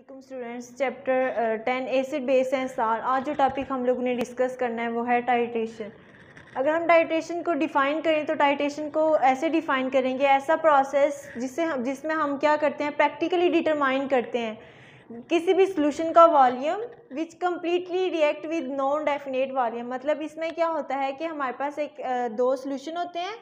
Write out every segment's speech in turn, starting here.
welcome students chapter ten acid base and सार आज जो टॉपिक हम लोगों ने डिस्कस करना है वो है टाइट्रेशन अगर हम टाइट्रेशन को डिफ़ाइन करें तो टाइट्रेशन को ऐसे डिफ़ाइन करेंगे ऐसा प्रोसेस जिससे हम जिसमें हम क्या करते हैं प्रैक्टिकली डिटरमाइन करते हैं किसी भी सोल्यूशन का volume which completely react with non definite volume मतलब इसमें क्या होता है कि हमारे पास एक दो सोल्यूशन होते हैं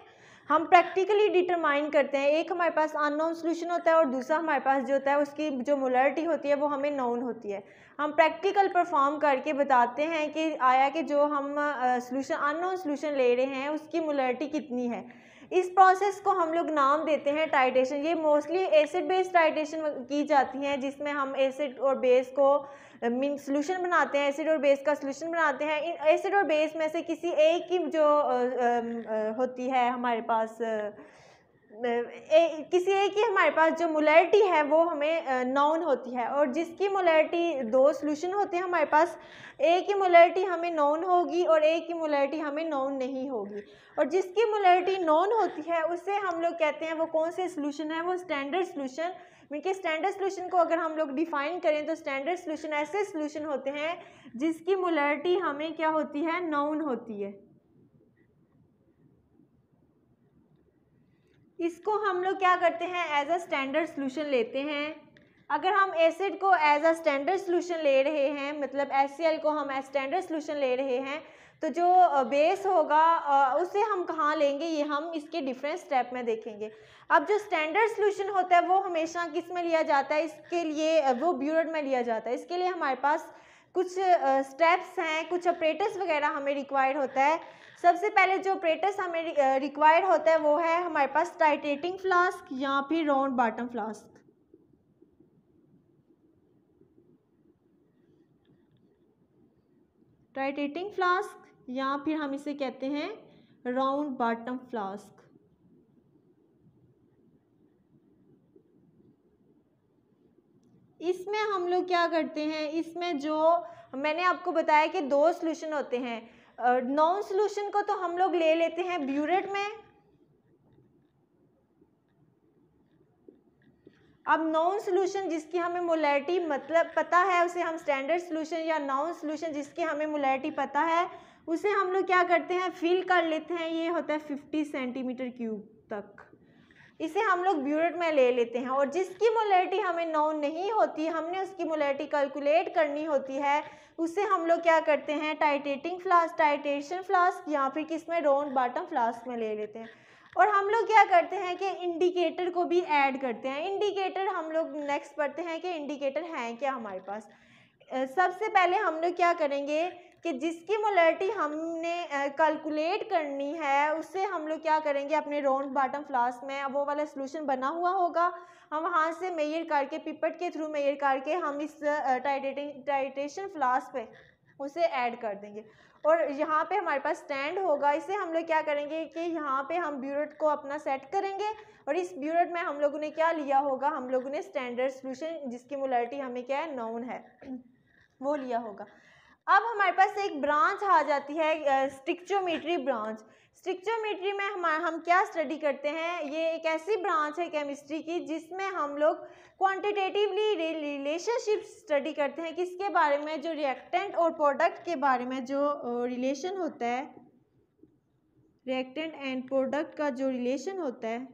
हम प्रैक्टिकली डिटरमाइन करते हैं एक हमारे पास अननोन सोल्यूशन होता है और दूसरा हमारे पास जो होता है उसकी जो मोलरिटी होती है वो हमें नोन होती है हम प्रैक्टिकल परफॉर्म करके बताते हैं कि आया कि जो हम सोल्यूशन अननोन सोल्यूशन ले रहे हैं उसकी मोलरिटी कितनी है इस प्रोसेस को हम लोग नाम देते हैं टाइटेशन ये मोस्टली एसिड बेस्ड टाइटेशन की जाती हैं जिसमें हम एसिड और बेस को मीन सोल्यूशन बनाते हैं एसिड और बेस का सोल्यूशन बनाते हैं इन एसिड और बेस में से किसी एक की जो होती है हमारे पास ए, किसी एक की हमारे पास जो मोलैरिटी है वो हमें नॉन होती है और जिसकी मोलैरिटी दो सोल्यूशन होते हैं हमारे पास ए की मोलैरिटी हमें नॉन होगी और ए की मोलैरिटी हमें नॉन नहीं होगी और जिसकी मोलैरिटी नॉन होती है उसे हम लोग कहते हैं वो कौन से सोल्यूशन है वो standard solution mean standard solution को अगर हम लोग डिफाइन करें तो स्टैंडर्ड सोल्यूशन ऐसे सोल्यूशन होते हैं जिसकी मोलरिटी हमें क्या होती है नाउन होती है इसको हम लोग क्या करते हैं एज अ स्टैंडर्ड सोल्यूशन लेते हैं अगर हम एसिड को एज अ स्टैंडर्ड सोल्यूशन ले रहे हैं मतलब एस को हम एज स्टैंडर्ड सोल्यूशन ले रहे हैं तो जो बेस होगा उसे हम कहाँ लेंगे ये हम इसके डिफरेंट स्टेप में देखेंगे अब जो स्टैंडर्ड सोल्यूशन होता है वो हमेशा किस में लिया जाता है इसके लिए वो ब्यूरोड में लिया जाता है इसके लिए हमारे पास कुछ स्टेप्स हैं कुछ ऑपरेटर्स वगैरह हमें रिक्वायर्ड होता है सबसे पहले जो ऑपरेटर्स हमें रिक्वायर्ड होता है वो है हमारे पास टाइटेटिंग फ्लास्क या फिर round bottom flask titrating flask या फिर हम इसे कहते हैं राउंड बॉटम फ्लास्क इसमें हम लोग क्या करते हैं इसमें जो मैंने आपको बताया कि दो सोल्यूशन होते हैं नॉन सोल्यूशन को तो हम लोग ले लेते हैं ब्यूरेट में अब नॉन सोल्यूशन जिसकी हमें मोलैरिटी मतलब पता है उसे हम स्टैंडर्ड सोल्यूशन या नॉन सोल्यूशन जिसकी हमें मोलैरिटी पता है उसे हम लोग क्या करते हैं फिल कर लेते हैं ये होता है फिफ्टी सेंटीमीटर क्यूब तक इसे हम लोग ब्यूरेट में ले लेते हैं और जिसकी मोलरिटी हमें नॉन नहीं होती हमने उसकी मोलरिटी कैलकुलेट करनी होती है उसे हम लोग क्या करते हैं टाइटेटिंग फ्लास्क टाइटेशन फ्लास्क या फिर किस में राउंड बॉटम फ्लास्क में ले लेते हैं और हम लोग क्या करते हैं कि इंडिकेटर को भी ऐड करते हैं इंडिकेटर हम लोग नेक्स्ट पढ़ते हैं कि इंडिकेटर हैं क्या हमारे पास सबसे पहले हम लोग क्या करेंगे कि जिसकी मोलरिटी हमने कैलकुलेट करनी है उससे हम लोग क्या करेंगे अपने राउंड बॉटम फ्लास्क में वो वाला सोल्यूशन बना हुआ होगा हम वहाँ से मेयर करके पिपट के थ्रू मेयर करके हम इस टाइटेटिंग टाइटेशन फ्लास्क पे उसे ऐड कर देंगे और यहाँ पे हमारे पास स्टैंड होगा इसे हम लोग क्या करेंगे कि यहाँ पे हम ब्यूरट को अपना सेट करेंगे और इस ब्यूरट में हम लोगों ने क्या लिया होगा हम लोगों ने स्टैंडर्ड सोल्यूशन जिसकी मोलरिटी हमें क्या है नाउन है वो लिया होगा अब हमारे पास एक ब्रांच आ जाती है स्टिक्चोमीट्री ब्रांच स्टिक्चोमीट्री में हम हम क्या स्टडी करते हैं ये एक ऐसी ब्रांच है केमिस्ट्री की जिसमें हम लोग क्वांटिटेटिवली रिलेशनशिप स्टडी करते हैं किसके बारे में जो रिएक्टेंट और प्रोडक्ट के बारे में जो रिलेशन होता है रिएक्टेंट एंड प्रोडक्ट का जो रिलेशन होता है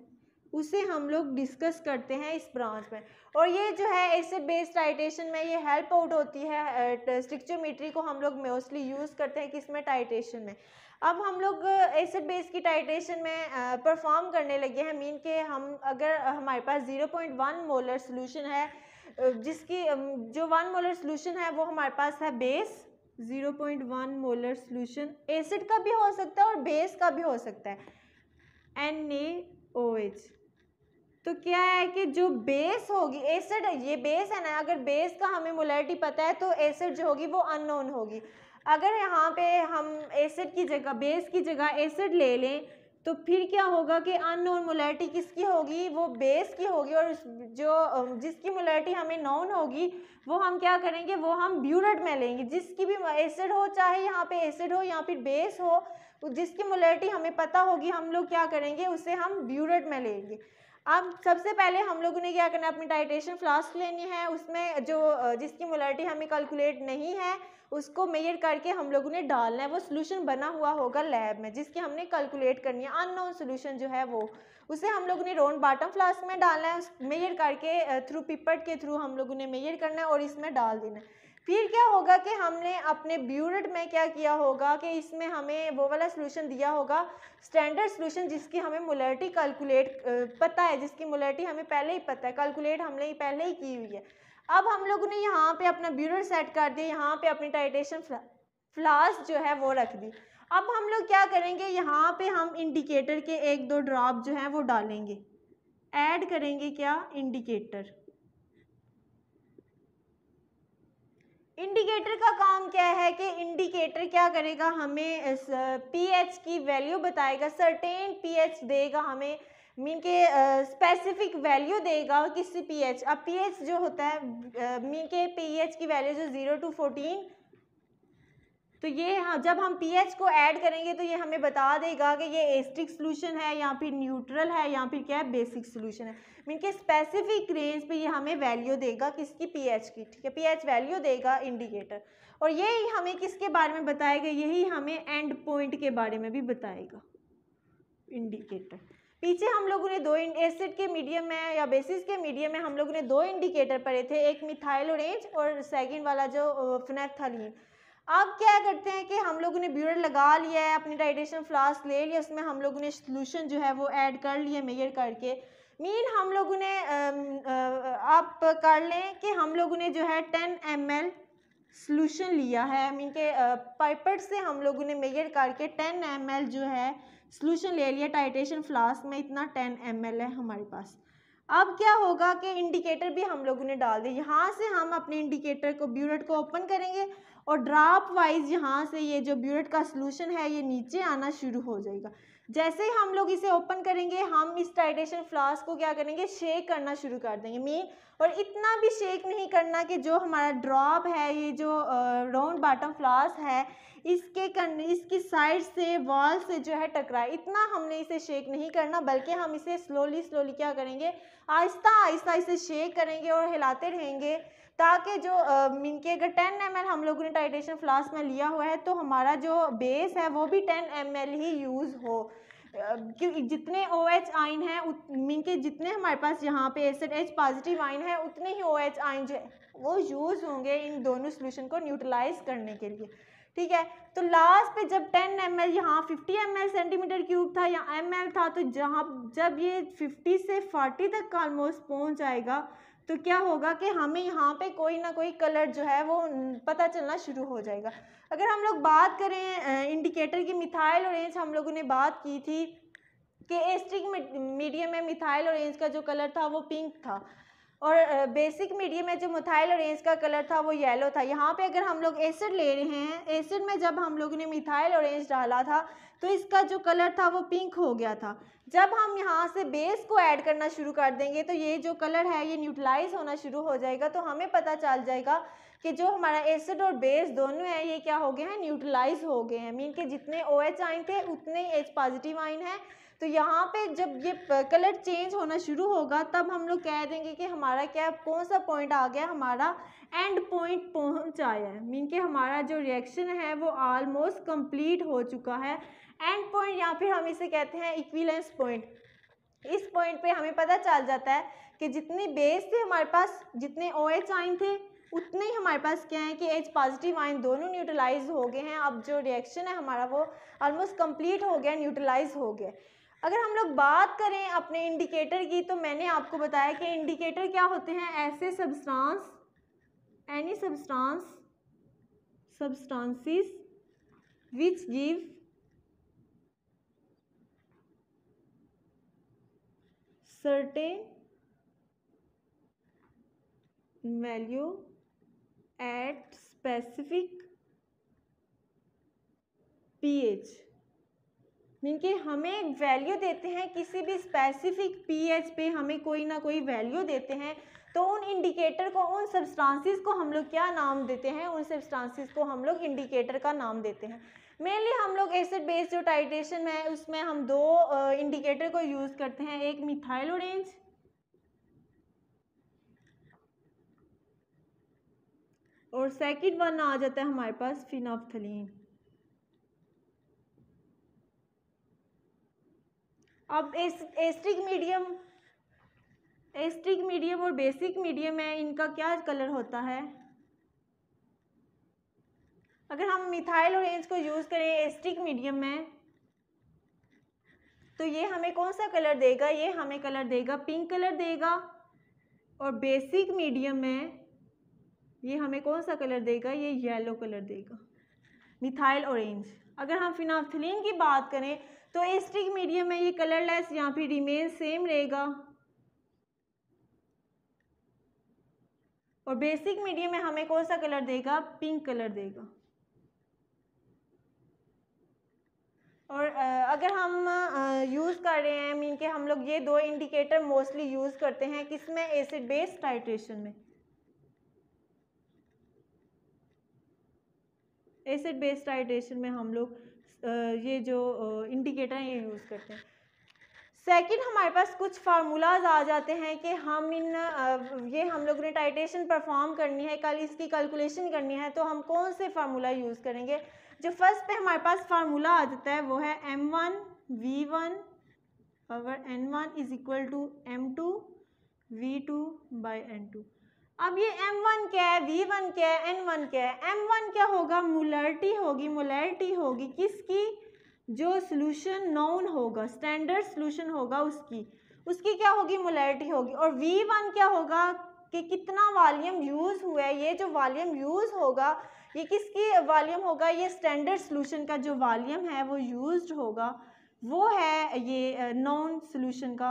उसे हम लोग डिस्कस करते हैं इस ब्रांच में और ये जो है एसिड बेस टाइटेशन में ये हेल्प आउट होती है स्ट्रिक्चोमीट्री को हम लोग मोस्टली यूज़ करते हैं किस में टाइटेशन में अब हम लोग एसिड बेस की टाइटेशन में परफॉर्म करने लगे हैं मीन के हम अगर हमारे पास zero point one molar solution है जिसकी जो वन मोलर सोल्यूशन है वो हमारे पास है base zero point one molar solution acid का भी हो सकता है और बेस का भी हो सकता है एन ए ओ एच तो क्या है कि जो बेस होगी एसिड ये बेस है ना अगर बेस का हमें मोलरिटी पता है तो एसिड जो होगी वो अननोन होगी अगर यहाँ पे हम एसिड की जगह बेस की जगह एसिड ले लें तो फिर क्या होगा कि अननोन मोलरिटी किसकी होगी वो बेस की होगी और जो जिसकी मोलरिटी हमें नॉन होगी वो हम क्या करेंगे वो हम ब्यूरेट में लेंगे जिसकी भी एसिड हो चाहे यहाँ पे एसिड हो या फिर बेस हो जिसकी मोलरिटी हमें पता होगी हम लोग क्या करेंगे उसे हम ब्यूरेट में लेंगे अब सबसे पहले हम लोगों ने क्या करना है अपनी टाइटेशन फ्लास्क लेनी है उसमें जो जिसकी मोलरिटी हमें कैलकुलेट नहीं है उसको मेयर करके हम लोगों ने डालना है वो सोल्यूशन बना हुआ होगा लैब में जिसकी हमने कैलकुलेट करनी है अननोन सोल्यूशन जो है वो उसे हम लोगों ने रोन बॉटम फ्लास्क में डालना है मेयर करके थ्रू पिपट के थ्रू हम लोगों ने मेयर करना है और इसमें डाल देना है फिर क्या होगा कि हमने अपने ब्यूरेट में क्या किया होगा कि इसमें हमें वो वाला सोल्यूशन दिया होगा स्टैंडर्ड सोल्यूशन जिसकी हमें मोलरिटी कैलकुलेट पता है जिसकी मोलरिटी हमें पहले ही पता है कैलकुलेट हमने पहले ही की हुई है अब हम लोगों ने यहाँ पे अपना ब्यूरेट सेट कर दिया यहाँ पे अपनी टाइटेशन फ्लास जो है वो रख दी अब हम लोग क्या करेंगे यहाँ पे हम इंडिकेटर के एक दो ड्रॉप जो हैं वो डालेंगे एड करेंगे क्या इंडिकेटर इंडिकेटर का काम क्या है कि इंडिकेटर क्या करेगा हमें पी पीएच की वैल्यू बताएगा सर्टेन पीएच देगा हमें मीन के स्पेसिफिक वैल्यू देगा किसी पीएच अब पीएच जो होता है मीन के पीएच की वैल्यू जो जीरो टू फोर्टीन तो ये हाँ जब हम पीएच को ऐड करेंगे तो ये हमें बता देगा कि ये एस्टिक सोल्यूशन है या फिर न्यूट्रल है या फिर क्या है बेसिक सोल्यूशन है मीन के स्पेसिफिक रेंज पे ये हमें वैल्यू देगा किसकी पीएच की ठीक है पीएच वैल्यू देगा इंडिकेटर और यही हमें किसके बारे में बताएगा यही हमें एंड पॉइंट के बारे में भी बताएगा इंडिकेटर पीछे हम लोगों ने दो एसिड के मीडियम में या बेसिस के मीडियम में हम लोगों ने दो इंडिकेटर पढ़े थे एक मिथाइल ऑरेंज और सेकंड वाला जो फिनेथलीन अब क्या करते हैं कि हम लोगों ने ब्यूरेट लगा लिया है अपनी डाइडेशन फ्लास्क ले लिया उसमें हम लोगों ने सोल्यूशन जो है वो ऐड कर लिया मेयर करके मीन हम लोगों ने आप कर लें कि हम लोगों ने जो है टेन एम एल सोल्यूशन लिया है मीन के पाइपर से हम लोगों ने मेयर करके टेन एम एल जो है सोल्यूशन ले लिया टाइटेशन फ्लास्क में इतना टेन एम एल है हमारे पास अब क्या होगा कि इंडिकेटर भी हम लोगों ने डाल दें यहाँ से हम अपने इंडिकेटर को ब्यूरेट को ओपन करेंगे और ड्राप वाइज यहाँ से ये जो ब्यूरेट का सोल्यूशन है ये नीचे आना शुरू हो जाएगा जैसे ही हम लोग इसे ओपन करेंगे हम इस टाइटेशन फ्लास्क को क्या करेंगे शेक करना शुरू कर देंगे मीन और इतना भी शेक नहीं करना कि जो हमारा ड्रॉप है ये जो राउंड बॉटम फ्लास्क है इसके कर इसकी साइड से वॉल से जो है टकराए इतना हमने इसे शेक नहीं करना बल्कि हम इसे स्लोली स्लोली क्या करेंगे आहिस्ता आहिस्ता इसे शेक करेंगे और हिलाते रहेंगे ताकि जो मीन के अगर टेन एम हम लोगों ने टाइटेशन फ्लास्क में लिया हुआ है तो हमारा जो बेस है वो भी टेन एम ही यूज़ हो क्योंकि जितने ओ एच आइन है मीन के जितने हमारे पास यहाँ पे एसिड एच पॉजिटिव आइन है उतने ही ओ एच आइन जो वो यूज़ होंगे इन दोनों सोल्यूशन को न्यूट्रलाइज करने के लिए ठीक है तो लास्ट पे जब 10 एम एल यहाँ fifty M L centimetre cube था या एम एल था तो जहाँ जब ये 50 से 40 तक ऑलमोस्ट पहुँच जाएगा तो क्या होगा कि हमें यहाँ पे कोई ना कोई कलर जो है वो पता चलना शुरू हो जाएगा अगर हम लोग बात करें इंडिकेटर की मिथाइल ऑरेंज हम लोगों ने बात की थी कि एस्ट्रिक मीडियम में मिथाइल ऑरेंज का जो कलर था वो पिंक था और बेसिक मीडियम में जो मिथाइल ऑरेंज का कलर था वो येलो था यहाँ पे अगर हम लोग एसिड ले रहे हैं एसिड में जब हम लोगों ने मिथाइल ऑरेंज डाला था तो इसका जो कलर था वो पिंक हो गया था जब हम यहाँ से बेस को ऐड करना शुरू कर देंगे तो ये जो कलर है ये न्यूट्रलाइज होना शुरू हो जाएगा तो हमें पता चल जाएगा कि जो हमारा एसिड और बेस दोनों हैं ये क्या हो गए हैं न्यूट्रलाइज हो गए हैं मीन के जितने ओ OH आइन थे उतने एच पॉजिटिव आइन हैं तो यहाँ पे जब ये कलर चेंज होना शुरू होगा तब हम लोग कह देंगे कि हमारा क्या कौन सा पॉइंट आ गया हमारा एंड पॉइंट पहुँच आया है मीन कि हमारा जो रिएक्शन है वो आलमोस्ट कंप्लीट हो चुका है एंड पॉइंट या फिर हम इसे कहते हैं इक्विलेंस पॉइंट इस पॉइंट पे हमें पता चल जाता है कि जितने बेस थे हमारे पास जितने ओ एच OH आइन थे उतने ही हमारे पास क्या है कि एच पॉजिटिव आइन दोनों न्यूट्रलाइज हो गए हैं अब जो रिएक्शन है हमारा वो ऑलमोस्ट कम्प्लीट हो गया न्यूट्रलाइज हो गया अगर हम लोग बात करें अपने इंडिकेटर की तो मैंने आपको बताया कि इंडिकेटर क्या होते हैं ऐसे substance any substance substances which give certain value at specific pH mean कि हमें एक वैल्यू देते हैं किसी भी स्पेसिफिक पीएच पे हमें कोई ना कोई वैल्यू देते हैं तो उन इंडिकेटर को उन सब्सटेंसेस को हम लोग क्या नाम देते हैं उन सब्सटेंसेस को हम लोग इंडिकेटर का नाम देते हैं मेनली हम लोग एसिड बेस जो टाइट्रेशन है उसमें हम दो इंडिकेटर को यूज़ करते हैं एक मिथाइल और सेकेंड वन आ जाता है हमारे पास फिनाफ्थलीन अब एस्ट्रिक मीडियम एस्ट्रिक मीडियम और बेसिक मीडियम है इनका क्या कलर होता है अगर हम मिथाइल ऑरेंज को यूज़ करें एस्ट्रिक मीडियम में तो ये हमें कौन सा कलर देगा ये हमें कलर देगा पिंक कलर देगा और बेसिक मीडियम में ये हमें कौन सा कलर देगा ये येलो कलर देगा मिथाइल ऑरेंज अगर हम फिनाफ्थलिन की बात करें तो एस्टिक मीडियम में ये कलरलेस या फिर रिमेन सेम रहेगा और बेसिक मीडियम में हमें कौन सा कलर देगा पिंक कलर देगा और अगर हम यूज़ कर रहे हैं मीन के हम लोग ये दो इंडिकेटर मोस्टली यूज़ करते हैं किसमें एसिड बेस टाइट्रेशन में एसिड बेस टाइट्रेशन में हम लोग ये जो इंडिकेटर ये यूज़ करते हैं सेकंड हमारे पास कुछ फार्मूलाज आ जाते हैं कि हम इन ये हम लोग ने टाइटेशन परफॉर्म करनी है कल इसकी कैलकुलेशन करनी है तो हम कौन से फार्मूला यूज़ करेंगे जो फर्स्ट पे हमारे पास फार्मूला आ जाता है वो है M one V one power N one is equal to M two V two by N two अब ये एम वन क्या है वी वन क्या है एन वन क्या है एम वन क्या होगा मोलरिटी होगी मोलरिटी होगी किसकी जो सोल्यूशन नाउन होगा स्टैंडर्ड सोल्यूशन होगा उसकी उसकी क्या होगी मोलैरिटी होगी और वी वन क्या होगा कि कितना वॉल्यूम यूज़ हुआ है ये जो वॉल्यूम यूज़ होगा ये किसकी वॉल्यूम होगा ये स्टैंडर्ड सोल्यूशन का जो वॉल्यूम है वो यूज होगा वो है ये नॉन सोल्यूशन का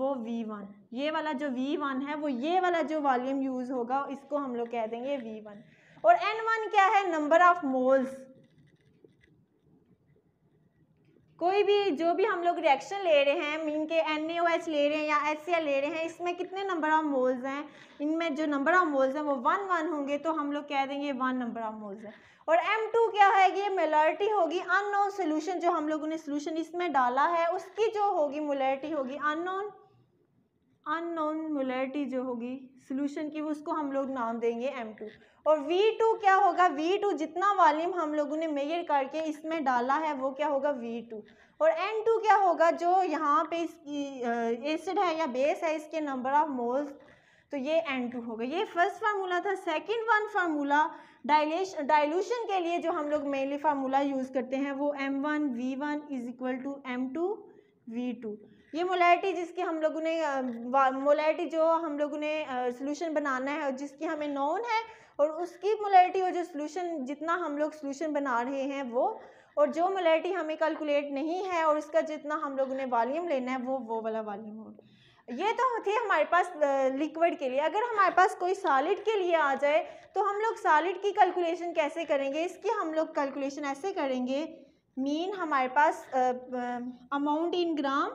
वो V1 ये वाला जो V1 है वो ये वाला जो वॉल्यूम यूज़ होगा इसको हम लोग कह देंगे V1 और N1 क्या है नंबर ऑफ मोल्स कोई भी जो भी हम लोग रिएक्शन ले रहे हैं मीन के एन ले रहे हैं या एस ले रहे हैं इसमें कितने नंबर ऑफ मोल्स हैं इनमें जो नंबर ऑफ मोल्स हैं वो वन वन होंगे तो हम लोग कह देंगे वन नंबर ऑफ मोल्स हैं और M2 क्या है ये मोलरिटी होगी अननोन सोल्यूशन जो हम लोगों ने सोल्यूशन इसमें डाला है उसकी जो होगी मोलरिटी होगी अननोन अननोन मोलरिटी जो होगी सोल्यूशन की वो उसको हम लोग नाम देंगे एम टू और वी टू क्या होगा वी टू जितना वॉल्यूम हम लोगों ने मेयर करके इसमें डाला है वो क्या होगा वी टू और एन टू क्या होगा जो यहाँ पे इसकी एसिड है या बेस है इसके नंबर ऑफ मोल्स तो ये एन टू होगा ये फर्स्ट फार्मूला था second one formula dilution dilution के लिए जो हम लोग मेनली फार्मूला यूज़ करते हैं वो M one V one is equal to M two V two ये मोलैरिटी जिसकी हम लोगों ने मोलैरिटी जो हम लोगों ने सोल्यूशन बनाना है और जिसकी हमें नोन है और उसकी मोलैरिटी और जो सोल्यूशन जितना हम लोग सोल्यूशन बना रहे हैं वो और जो मोलैरिटी हमें कैलकुलेट नहीं है और उसका जितना हम लोगों ने वॉल्यूम लेना है वो वो वाला वॉल्यूम हो ये तो होती है हमारे पास लिक्विड के लिए अगर हमारे पास कोई सॉलिड के लिए आ जाए तो हम लोग सॉलिड की कैलकुलेशन कैसे करेंगे इसकी हम लोग कैलकुलेशन ऐसे करेंगे मीन हमारे पास अमाउंट इन ग्राम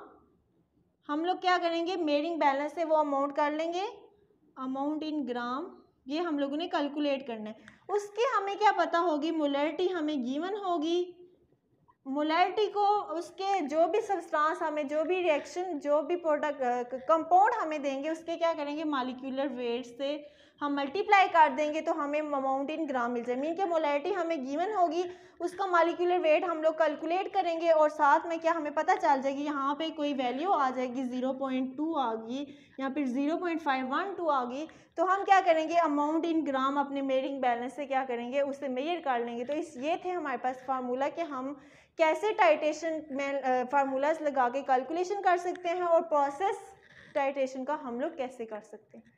हम लोग क्या करेंगे मेरिंग बैलेंस से वो अमाउंट कर लेंगे अमाउंट इन ग्राम ये हम लोगों ने कैलकुलेट करना है उसके हमें क्या पता होगी मोलरिटी हमें गिवन होगी मोलरिटी को उसके जो भी सब्सटेंस हमें जो भी रिएक्शन जो भी प्रोडक्ट कंपाउंड हमें देंगे उसके क्या करेंगे मालिक्यूलर वेट से हम मल्टीप्लाई कर देंगे तो हमें अमाउंट इन ग्राम मिल जाए मीन के मोलिटी हमें गिवन होगी उसका मालिकुलर वेट हम लोग कैलकुलेट करेंगे और साथ में क्या हमें पता चल जाएगी यहाँ पे कोई वैल्यू आ जाएगी ज़ीरो पॉइंट टू आ गई या फिर zero point five one two आ गई तो हम क्या करेंगे अमाउंट इन ग्राम अपने मेरिंग बैलेंस से क्या करेंगे उससे मेयर कर लेंगे तो इस ये थे हमारे पास फार्मूला कि हम कैसे टाइटेशन में फार्मूलाज लगा के कैलकुलेशन कर सकते हैं और प्रोसेस टाइटेशन का हम लोग कैसे कर सकते हैं